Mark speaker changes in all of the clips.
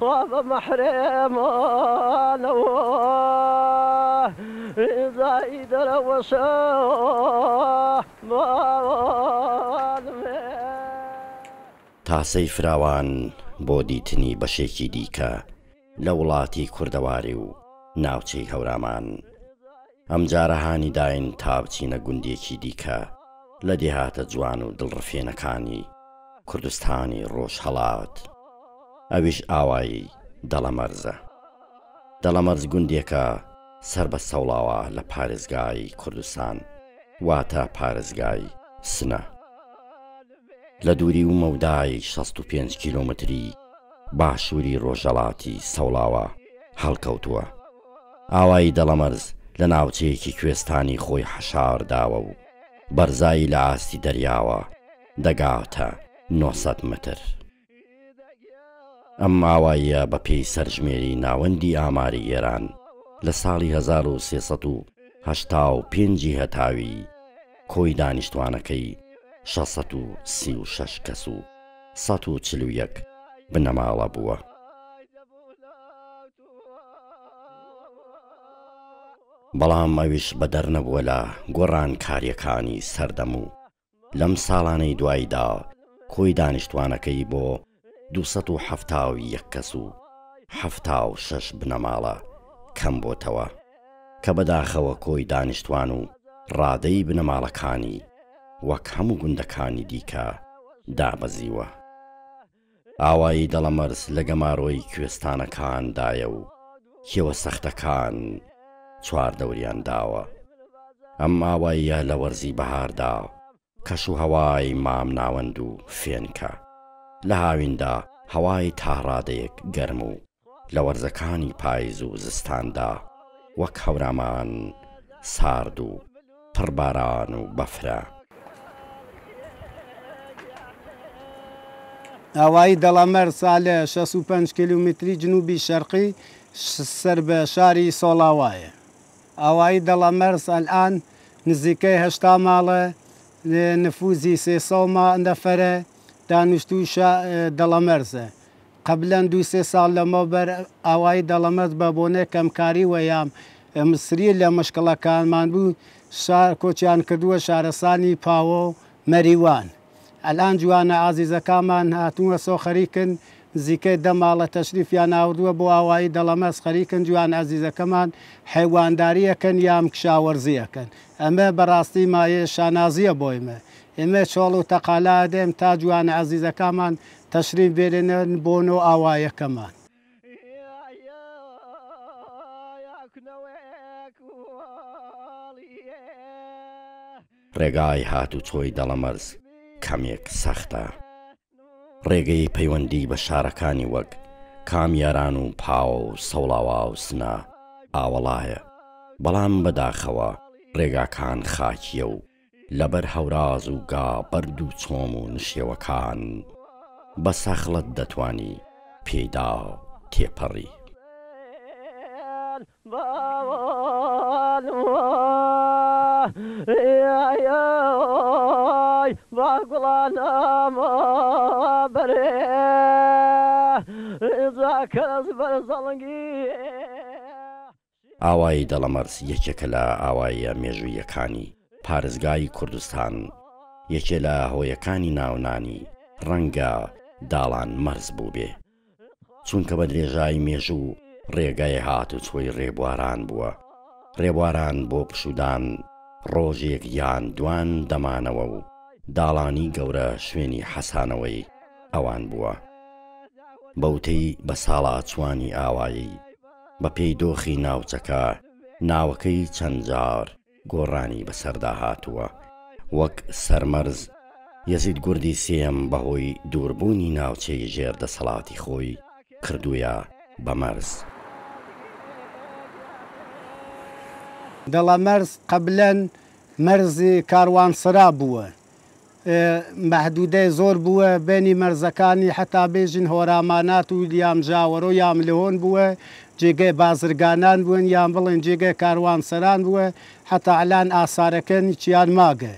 Speaker 1: خاب محرم إذا إذا وشاء
Speaker 2: تاسەی فراوان بۆ دیتنی بەشێکی دیکە لە وڵاتی کوردەواری و ناوچەی هەورامان. ئەم جارەهانی داین تا بچینە گوندێکی دیکە لە دێهاتە جوان و دڵڕفێنەکانی کوردستانی ڕۆژ هەڵات ئەویش ئاوایی دەڵەمەرزە دەڵەمەرز گوندێکە سەر بە سەوڵاوە لە پارێزگای کوردستان واتە پارێزگای سنە لە دووری و مەودای 65 کیلومتری باشووری ڕۆژەڵاتی سەوڵاوە هەڵکەوتووە ئاوایی دەڵەمەرز لە ناوچەیەکی کوێستانی خۆی حەشار داوە و بەرزایی لە ئاستی دەریاوە دەگاتە 900 متر. ئەم ماواییە بە پێی سەرژمێری ناوەندی ئاماری ئێران لە ساڵی 1970 هەتاوی کۆی دانیشتوانەکەی 636 کەس و 141 بنەماڵە بووە. بەڵام ئەویش بەدەر نەبووە لە گۆڕان کاریەکانی سەردەم و لەم ساڵانەی دواییدا کۆی دانیشتوانەکەی بۆ 270 یەک کەس و ه شش بنەماڵە کەم بۆتەوە کە بەداخەوە کۆی دانیشتوان و ڕادەی بنەماڵەکانی وەک هەموو گوندەکانی دیکە دابەزیوە ئاوایی دەڵەمەرس لە گەمارۆی کوێستانەکاندایە و کێوە سەختەکان چواردەوریان داوە ئەم ماوەیە لە وەرزی بەهاردا کەش و هەوای مام ناوەند و فێنکە لە هاویندا هەوای تاڕادەیەک گەرم و لە وەرزەکانی پاییز و زستاندا وەک هەورامان سارد و پڕباران و بەفرە ئەوایی دەڵەمەەر
Speaker 3: سالە 65 کیلومتری جنوبی شەرقی سەر بە شاری سۆڵاوایە ئەوایی دەڵە مەرز ئەلان نزیکەی هشتا ماڵە نفوزی سێسەما نەفرە دانیشتوشە دەڵەمەرزە. قبلەن دو سێ ساڵ لەمەبەر ئاوایی دەڵەمەز بە بۆنێ کەمکاری وەیام مسری لە مشکلەکانمان بوو شار کۆچیان کردووە شارەسانی پاوە و مەریوان. ئەلان جوانە ئازیزەکانمان هاتووە سۆخەریکن زیکەی دەماڵە تەشریفیان ناوردووە بۆ ئاوایی دەڵەمەس خەریکن جوان ئازیزەکەمان حیوانداریەکەن یام کشاوەرزیەکەن ئەمە بەڕاستی مایە شانازیە بۆیمە ئێمە چۆڵ و تەقالا دێم تا جوان ئازیزەکانمان تەشریف بێنن بۆ نۆ ئاوایەکەمان
Speaker 2: ڕێگای هات و چۆی دەڵەمەرز کەمێک سەختە. ڕێگەی پەیوەندی بە شارەکانی وەک کامیاران و پاوە و سەوڵاوا و سنا ئاوەڵایە بەڵام بەداخەوە ڕێگاکان خاکیە و لەبەر هەوراز و گا بەرد و چۆم و نشێوەکان بە سەخڵت دەتوانی پێدا و تێپەڕی
Speaker 1: باوە
Speaker 2: با گوڵانەما بەرێ ڕێزاکەس بەر زەڵنگی ئاوایی دەڵەمەرس یەکێکە لە ئاوایە مێژوویەکانی پارێزگای کوردستان یەکێ لە هۆیەکانی ناونانی ڕەنگە داڵان مەرز بوو بێ چونکە بە درێژای مێژوو ڕێگای هات و چۆی ڕێبواران بووە ڕێبواران بۆ پشودان ڕۆژێک یان دوان دەمانەوە و داڵانی گەورە شوێنی حەسانەوەی ئەوان بووە بەوتەی بە ساڵا چوانی ئاوایی بە پێی دۆخی ناوچەکە ناوەکەی چەند جار گۆڕانی بەسەردا هاتووە وەک سەرمەرز یەزید گوردی سێم بەهۆی دووربوونی ناوچەی ژێردەسەڵاتی خۆی کردوویە بە مەرز.
Speaker 3: دەڵە مەرز قبلەن مەرزی کاروان سرا بووە. مەحدودەی زۆر بووە بینی مەرزەکانی حتا بێژین هۆرامانات و یام ژاوەڕۆ یام لەۆن بووە جێگەی بازرگانان بوون یان بڵێن جێگەی کاروان سەران بووە حتاعلان ئاسارەکەنی چیان ماگە.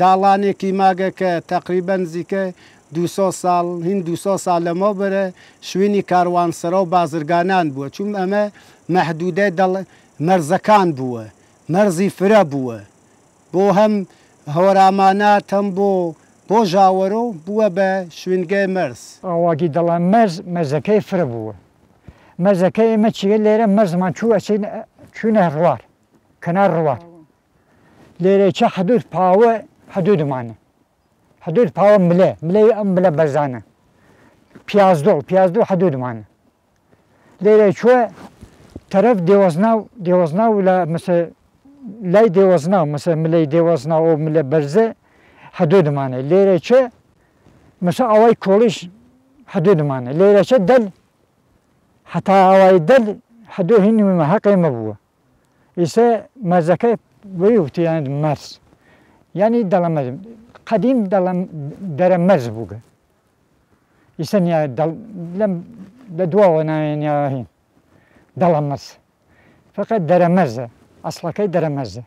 Speaker 3: داڵانێکی ماگە کە تقریبەن زیکە 200 ساڵ هین 200 سال لەمە بەرە شوێنی کاروانسەرە و بازرگانان بووە چوم ئەمە مەحدودە مەرزەکان بووە، مەرزی فرە بووە بۆ هەم
Speaker 1: هەوەرامانە تەم بۆ بۆ ژاوەرە و بووە بە شوێنگەی مەرز ئەوواگی دەڵام مەرز مەزەکەی فر بووە مەزەکەی ئمە چیە لێرە مەرزمان چوو ئەچین چوونە ڕوار کەنار ڕوار لێرە چە حدود پاوە حدودمانە حدود پاوە ملێ ملێ ئەم بلە بەزانە پیازدۆ پیازدۆ حدودمانە لێرە چوە تەرەف دێوەزنا و دێوەزنا و لە مسە لای دیوزنا مثلا ملای دیوزنا او ملای برزه حدود مانه لیره چه مثلا آوای كوليش حدود مانه لیره چه دل حتا آوای دل حدود هني ما حقي مبوه إيسا مزكاة ويوتي يعني مرز يعني دلمز قديم دلم مرز بوغا ایسا نیا دل لم و نیا ونا دل مرز فقط در درمزه ئەسڵەکەی دەرەمەزە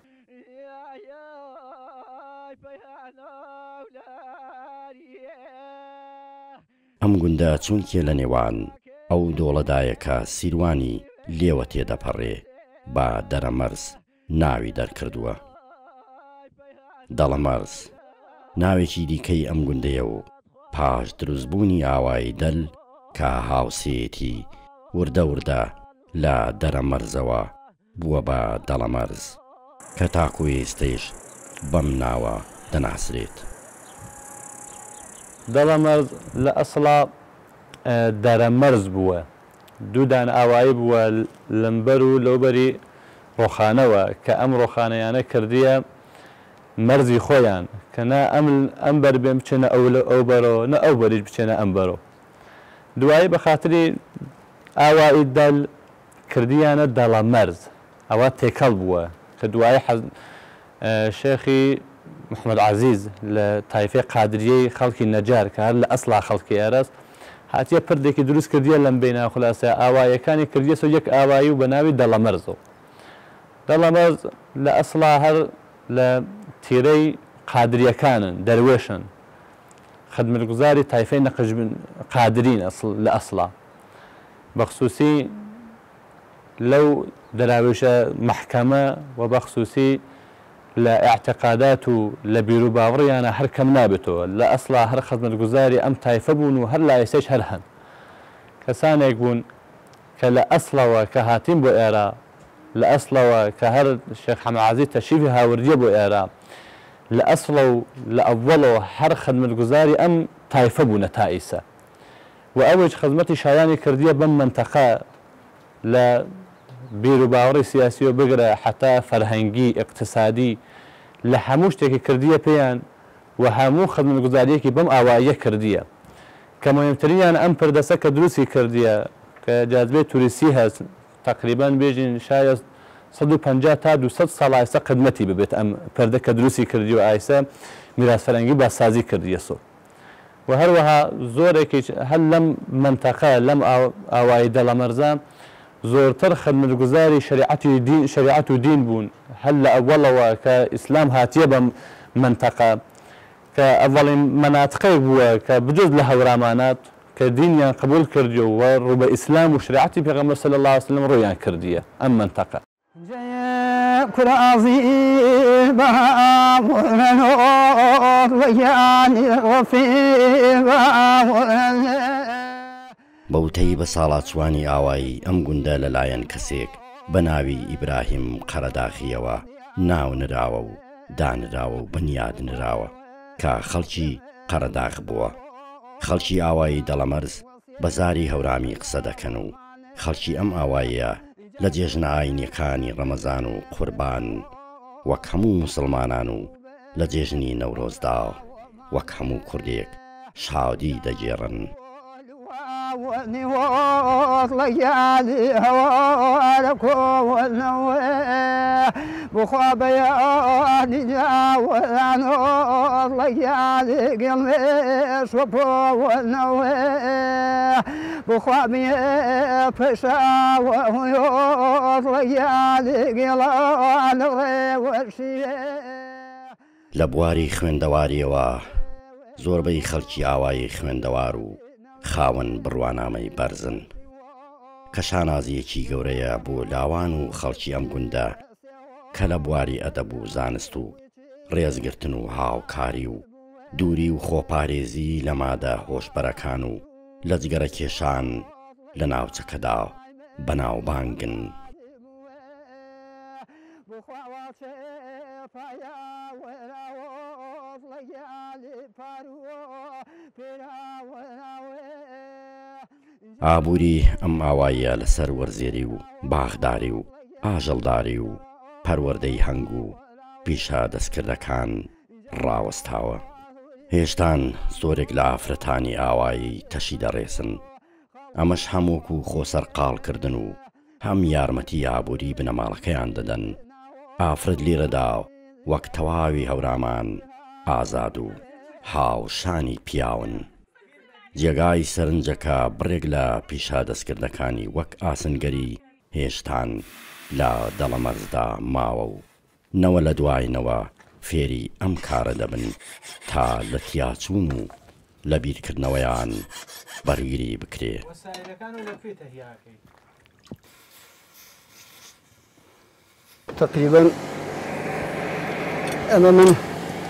Speaker 2: ئەم گوندە چونکێ لە نێوان ئەو دۆڵەدایەکە سیروانی لێوە تێدەپەڕێ با دەرەمەرز ناوی دەرکردووە دەڵەمەرز ناوێکی دیکەی ئەم گوندەیە و پاش دروستبوونی ئاوایی دەل کە هاوسێتی وردە وردە لە دەرەمەرزەوە بووە بە دەڵەمەرز کە تاکو ئێستەیش بەم ناوە دەناسرێت. دەڵەمەرز لە ئەسڵا
Speaker 4: دەرەمەرز بووە دوودان ئاوایی بووە لەمبەر و لەوبەری ڕۆخانەوە کە ئەم ڕۆخانەیانە کردیە مەرزی خۆیان کەنا ئەم بەر بێن بچێنە ئەو لە ئەو بەرەوە نە ئەو بەریش بچێنە ئەم بەرەوە دوایی بە خااتری ئاوایی دەل کردیانە دەڵە مەرز ئەوە تيكال بوا كدواي دوایە آه، شيخي محمد عزيز لطايفي تایفێ خلقي نجار نەجار کار خلقي أرس خەڵکی يبرد هاتیە دروس كردية کردیە بينا خلاصة خلاصە ئاوایەکانی کردیە سو یەک ئاوایی و بە مرزو دەڵەمەرزەوە مرز لە هر لتيري لە كانن درويشن خدم خدمتگوزاری تایفەی نەقش قادرين لە ئەسلا بەخصوصی لو دراويش محكمة وبخصوصي لا اعتقادات لا بيروباوري انا هر كم نابتو لا اصلا هر خدمه الجزاري ام تايفبون وهر لا يسيش هر هن كسان يقول كلا اصلا وكهاتين بو ايرا لا اصلا وكهر الشيخ حمد عزيز تشيفها وردي بو ايرا لا اصلا لا اول هر خدمه الجزاري ام تايفبون تايسا اوج خدمتي شاياني كرديه بم منطقه لا بیر و باوەڕی سیاسیۆ بگرە حتا فەرهەنگی اقتصادی لە هەموو شتێکی کردیە پێیان و هەموو خدمت گوزاریەکی بەم ئاوایە کردیە کە مهمتریان ئەم پردەسە کە دروستی کردیە کە جاذبێ توریسی هەست تقریبان بێژین شایە 150 تا 200 ساڵایسە قدمەتی ببێت ئەم پردە کە دروستی کردی و ئایسە میراسفەرەنگی باسازی کردیە سۆ و هەروەها زۆرێکی هەل لەم منتەقە لەم ئاوایی دەڵەمەرزە زور خەدمەتگوزاری من جزاري شریعت دين دین دين بون لە أولا وك إسلام هاتيبا منطقة منتەقە من أتقيب وك بووە لها بجز لە هەورامانات قبول كرديو وە إسلام وشريعتي في غمر صلى الله عليه وسلم ڕویان كردية أم منطقة
Speaker 1: كل عظيم ومنور ويعني وفي
Speaker 2: بەوتەی بە ساڵاتوانی ئاوایی ئەم گوندە لەلایەن کەسێک بە ناوی ئیبراهیم قەرەداخیەوە ناو نراوە و دانراوە و بنیاد نراوە کە خەڵکی قەرەداخ بووە خەڵکی ئاوایی دەڵەمەرز بەزاری هەورامی قسە دەکەن و خەڵکی ئەم ئاواییە لە جێژنایینیەکانی ڕەمەزان و قوربان وەک هەموو مسلمانان و لە جێژنی نەورۆزدا وەک هەموو کوردێک شاودی دەگێڕن
Speaker 1: وەڵەیانی هەوارە کۆوەنەوە بخوا بەیانیاوەڵەیانی گەڵێ سوپۆوەنەوە بخوا پێشاوەڵەیانی گێڵانەوە وەشیە
Speaker 2: لە بواری خوێندەواریەوە زۆربەی خەڵکی ئاوایی خوێندەوار و خاوەن بڕوانامەی بەرزن کە شانازیەکی گەورەیە بۆ لاوان و خەڵکی ئەم گوندە کە لە بواری ئەدەب و زانست و ڕێزگرتن و هاوکاری و دووری و خۆپارێزی لە مادە هۆشبەرەکان و لە جگەرە کێشان لە ناوچەکەدا بەناوبانگن.
Speaker 1: پایا وێراوە لەگەالی پارووە پێراوەرا
Speaker 2: ئابووری ئەم ئاواییە لەسەر وەرزێری و باغداری و ئاژەڵداری و پەروەردەی هەنگ و پیشە دەستکردەکان ڕاوەستاوە هێشتان زۆرێک لە ئافرەتانی ئاوایی تەشی دەڕێسن ئەمەش هەمووک و خۆسەر قالکردن و هەم یارمەتی یابووری بنەماڵەکەیان دەدەن ئافرد لێرەدا وەک تەواوی هەورامان ئازاد و هاوشانی پیاون. جێگای سەرنجەکە بڕێک لە پیشادەستکردنەکانی وەک ئاسنگەری هێشتان لە دەڵەمەرزدا ماوە و نەوە لە دوایینەوە فێری ئەم کارە دەبن تا لە تیاچوون و لە بیرکردنەوەیان بەرگیری بکرێ
Speaker 5: تقریبا ئەمە من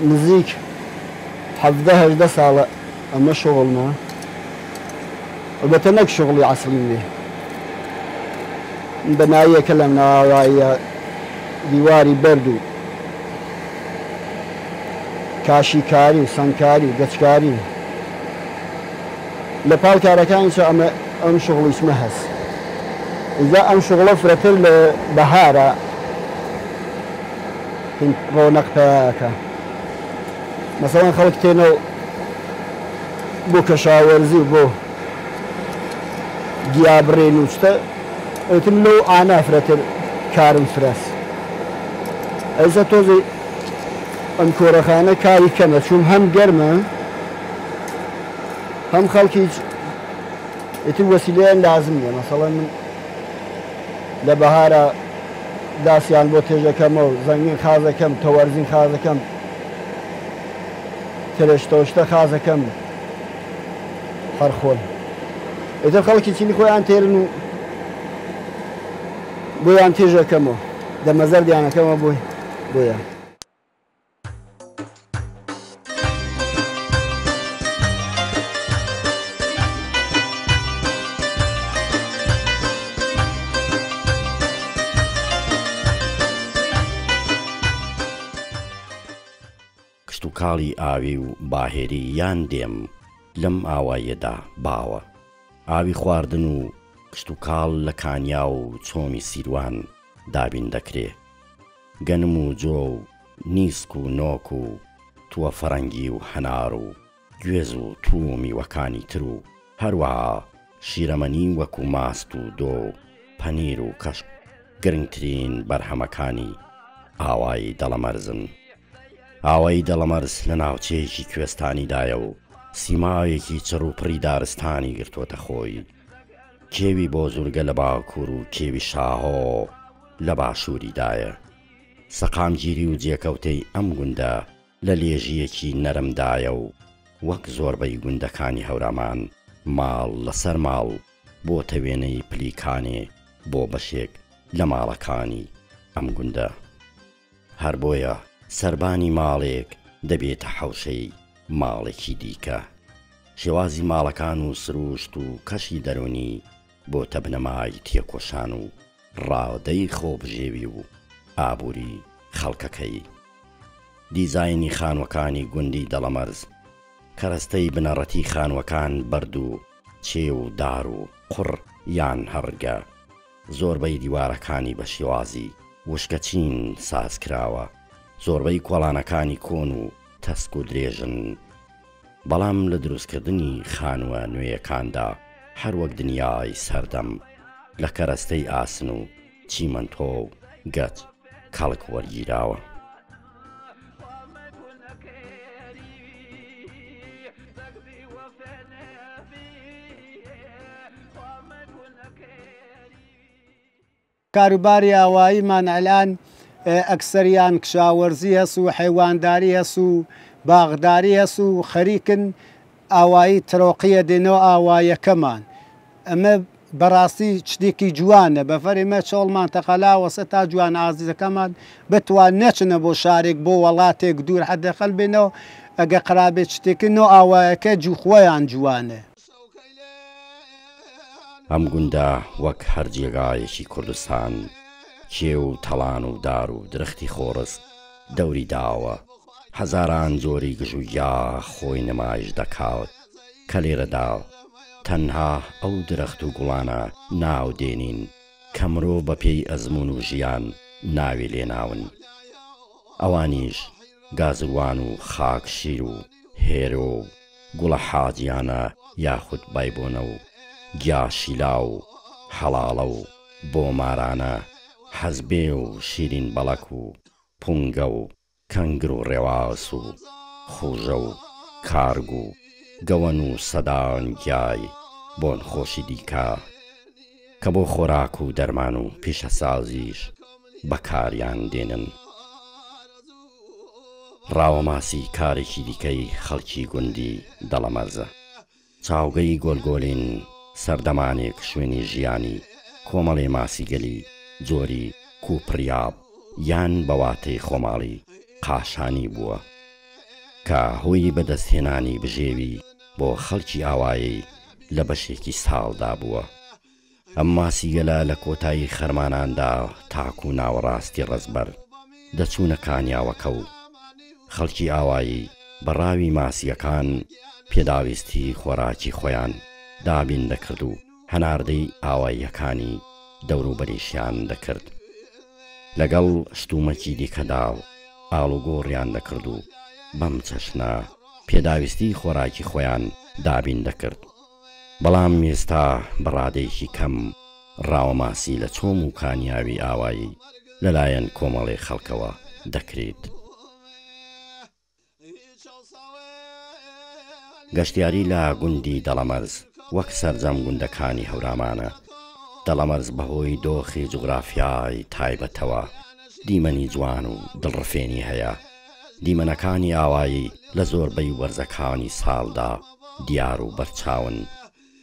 Speaker 5: نزیک حەدە هەدە ساڵە ئەمە شۆڵمە وبتنك شغلي عصري بناية كلمنا وهي دیواری برد و كاري و سنگکاری و گچکاری لەپاو کارەکانیش أم ئەم شغڵیشمە هەست ئجا ئەم شغڵە فرەتر لە بەهارە ڕۆنەق پیاکە مەسەڵەن خەڵک تێنە بۆ کەشاوەرزی بۆ گیا بڕێن وستە ئەتم لەو ئانافرەتر کارم فراس ئەزە تۆزی ئەم کۆرەخانە کاری کەمە چوون هەم گەرمە هەم خەڵکی ئتر وەسیلیان لازم نیە مەسەڵەن من لە بەهارە داسییان بۆ تێژەکەمەوە زەنگین خازەکەم تەوەرزین خازەکەم ترشتەوشتە خازەکەم هەرخۆن ئێتە خەڵکی چینی خۆیان تێرن و بۆیان تێژەکەمەوە دەمەزەر دیانەکەمە بۆی بۆیە.
Speaker 2: کاڵی ئاوی و باهێری یان دێم لەم ئاوایەدا باوە. ئاوی خواردن و کشت و کاڵ لە کانیا و چۆمی سیروان دابین دەکرێ گەنم و جۆ و نیسک و نۆک و تووە فەرەنگی و هەنار و گوێز و توومی وەکانی تر و هەروەها شیرەمەنی وەکو ماست و دۆ پەنیر و کەشک گرنگترین بەرهەمەکانی ئاوایی دەڵەمەرزن ئاوایی دەڵەمەرز لە ناوچێکی کوێستانیدایە و سیمایەکی چڕ و پڕی دارستانی گرتووەتە خۆی کێوی بۆ زورگە لە باکوور و کێوی شاهۆ لە باشووریدایە سەقامگیری و جێکەوتەی ئەم گوندە لە لێژیەکی نەرمدایە و وەک زۆربەی گوندەکانی هەورامان ماڵ لەسەر ماڵ بۆ تەوێنەی پلیکانێ بۆ بەشێک لە ماڵەکانی ئەم گوندە هەر بۆیە سربانی ماڵێک دەبێتە حوشەی ماڵێکی دیکە شێوازی ماڵەکان و سروشت و کەشی دەرونی بۆ تەبنەمای تێکۆشان و ڕاودەی خۆبژێوی و ئابووری خەڵکەکەی دیزایانی خانوەکانی گوندی دەڵەمەرز کەرەستەی بنەڕەتی خانوەکان بەرد و چێ و دار و قڕ یان هەرگە زۆربەی دیوارەکانی بە شێوازی وشکەچین ساز کراوە زۆربەی کۆڵانەکانی کۆن و تەسک و درێژن بەڵام لە دروستکردنی خانووە نوێیەکاندا هەروەک دنیای سەردەم لە کەرەستەی ئاسن و چیمەنتۆ و گەت کاڵک وەرگیراوە
Speaker 3: کاروباری ئاواییمان ئەلان ئەکسەریان کشاوەرزی هەس و حیوانداری هەس و باغداری هەس و خەریکن ئاوایی ترۆقیە دێنەوە ئاوایەکەمان ئەمە بەڕاستی شتێکی جوانە بەفەرمە چۆڵمان تەقەلاوەسە تا جوان ئازیزەکەمان بتوان نەچنە بۆ شارێک بۆ وڵاتێک دوور حەدەخەل بێنەوە ئەگە قرابێت شتێکن و ئاوایەکە جوخۆیان جوانە.
Speaker 2: ئەم گوندە وەک هەرجێگایەکی کوردستان کێو و تەڵان و دار و درختی خۆڕست دەوری داوە هەزاران زۆری گژویا خۆی نمایش دەکاوت کە لێرەدا تەنها ئەو درەخت و گوڵانە ناو دێنین کە مرۆ بە پێی ئەزمون و ژیان ناوی لێناون ئەوانیش گازوان و خاکشیر و هێرۆ و گوڵە حاجیانە یاخود بایبوونە و گیاشیلا و هەڵاڵە و بۆ مارانە حەزبێ و شیرین بەڵک و پونگە و کەنگر و ڕێواس و خوژە و کارگ و گەوەن و سەدانگیای بۆن خۆشی دیکە کە بۆ خۆراک و دەرمان و پیشەسازیش بەکاریان دێنن ڕاوەماسی کارێکی دیکەی خەڵکی گوندی دەڵەمەرزە چاوگەی گۆلگۆلین سەردەمانێک شوێنی ژیانی کۆمەڵێ ماسیگەلی جۆری کوپڕیاب یان بەواتەی خۆماڵی قاشانی بووە کە هۆی بەدەستهێنانی بژێوی بۆ خەڵکی ئاوایی لە بەشێکی ساڵدا بووە ئەم ماسیگەلا لە کۆتایی خەرماناندا تاک و ناوەڕاستی ڕزبەر دەچوونە کانیاوەکە و خەڵکی ئاوایی بەڕاوی ماسیەکان پێداویستی خۆراکی خۆیان دابین دەکرد و هەناردەی ئاواییەکانی دەوروبەریشیان دەکرد لەگەڵ شتومەکی دیکەداو ئاڵوگۆڕیان دەکرد و بەم چەشنا پێداویستی خۆراکی خۆیان دابین دەکرد بەڵام ئێستا بەڕادێکی کەم ڕاوەماسی لە چۆم و کانیاوی ئاوایی لەلایەن کۆمەڵی خەڵکەوە دەکرێت گەشتیاری لە گوندی دەڵەمەرز وەک سەرجەم گوندەکانی هەورامانە دەڵەمەرز بەهۆی دۆخی جوگرافیای تایبەتەوە دیمەنی جوان و دڵڕفێنی هەیە دیمەنەکانی ئاوایی لە زۆربەی وەرزەکانی ساڵدا دیار و بەرچاون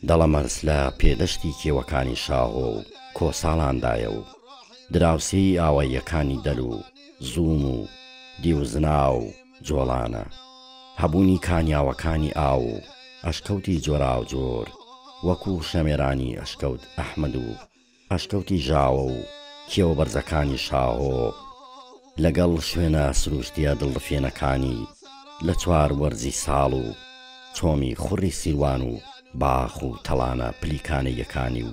Speaker 2: دەڵەمەرز لە پێدەشتی کێوەکانی شاهۆ و کۆساڵاندایە و دراوسی ئاواییەکانی دەل و زووم و دیوزنا و جۆڵانە هەبوونی کانیاوەکانی ئاو و ئەشکەوتی جۆرا و جۆر وەکو شەمێرانی ئەشکەوت ئەحمد و ئەشکەوتی ژاوە و کێوە بەرزەکانی شاهۆ لەگەڵ شوێنە سروشتیە دڵفێنەکانی لە چوار وەرزی ساڵ و چۆمی خوڕی سیروان و باخ و تەلانە پلیکانەیەکانی و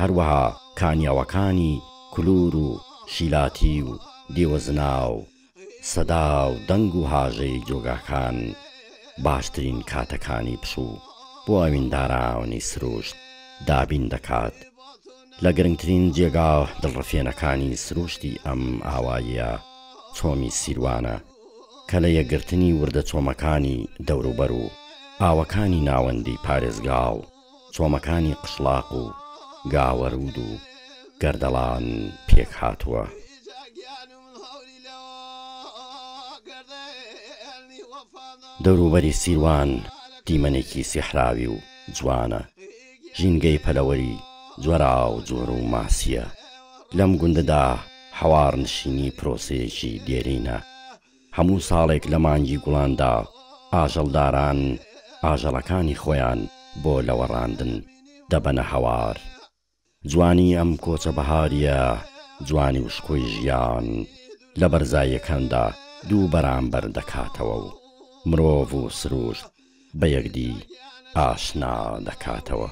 Speaker 2: هەروەها کانیاوەکانی کللور و شیلاتی و دیوەزنا و سەدا و دەنگ و هاژەی جۆگاکان باشترین کاتەکانی پشوو. بۆ ئاوینداراونی سروشت دابین دەکات لە گرنگترین جێگا دڵڕفێنەکانی سروشتی ئەم ئاواییە چۆمی سیروانە کە لە یەگرتنی وردە چۆمەکانی دەوروبەر و ئاوەکانی ناوەندی پارێزگاڵ چۆمەکانی قشلاق و گاوەرود و گەردەڵان پێک هاتووە. دەوروبەری سیروان دیمەنێکی سیحراوی و جوانە ژینگەی پەلەوەری جوەرا و جۆر و ماسیە لەم گوندەدا هەوار نشینی پرۆسەیەکی دێرینە هەموو ساڵێک لە مانگی گوڵاندا ئاژەڵداران ئاژەڵەکانی خۆیان بۆ لەوەڕاندن دەبەنە هەوار جوانی ئەم کۆچە بەهاریە جوانی وشکۆی ژیان لە بەرزایەکەندا دوو بەرامبەر دەکاتەوە و مرۆڤ و سروشت بە یەکدی ئاشنا دەکاتەوە.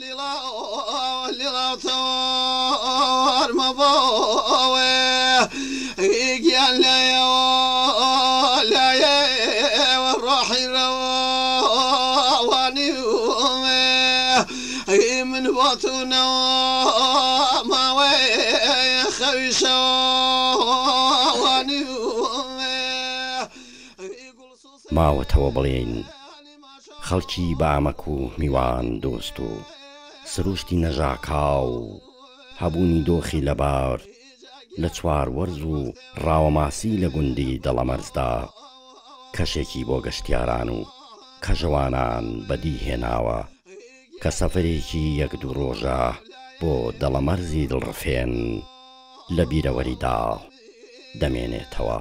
Speaker 2: لڵاتەوە
Speaker 5: ئەرمەبەوێ
Speaker 2: ماوەتەوە بڵێن خەڵکی بامەک و میوان دۆست و سروشتی نەژاکاو هەبوونی دۆخی لەبار لە چوار وەرز و ڕاوەماسی لە گوندی دەڵەمەرزدا کەشێکی بۆ گەشتیاران و کەژەوانان بەدی هێناوە کە سەفرێکی یەک دوو ڕۆژە بۆ دەڵەمەرزی دڵڕفێن لە بیرەوەریدا دەمێنێتەوە.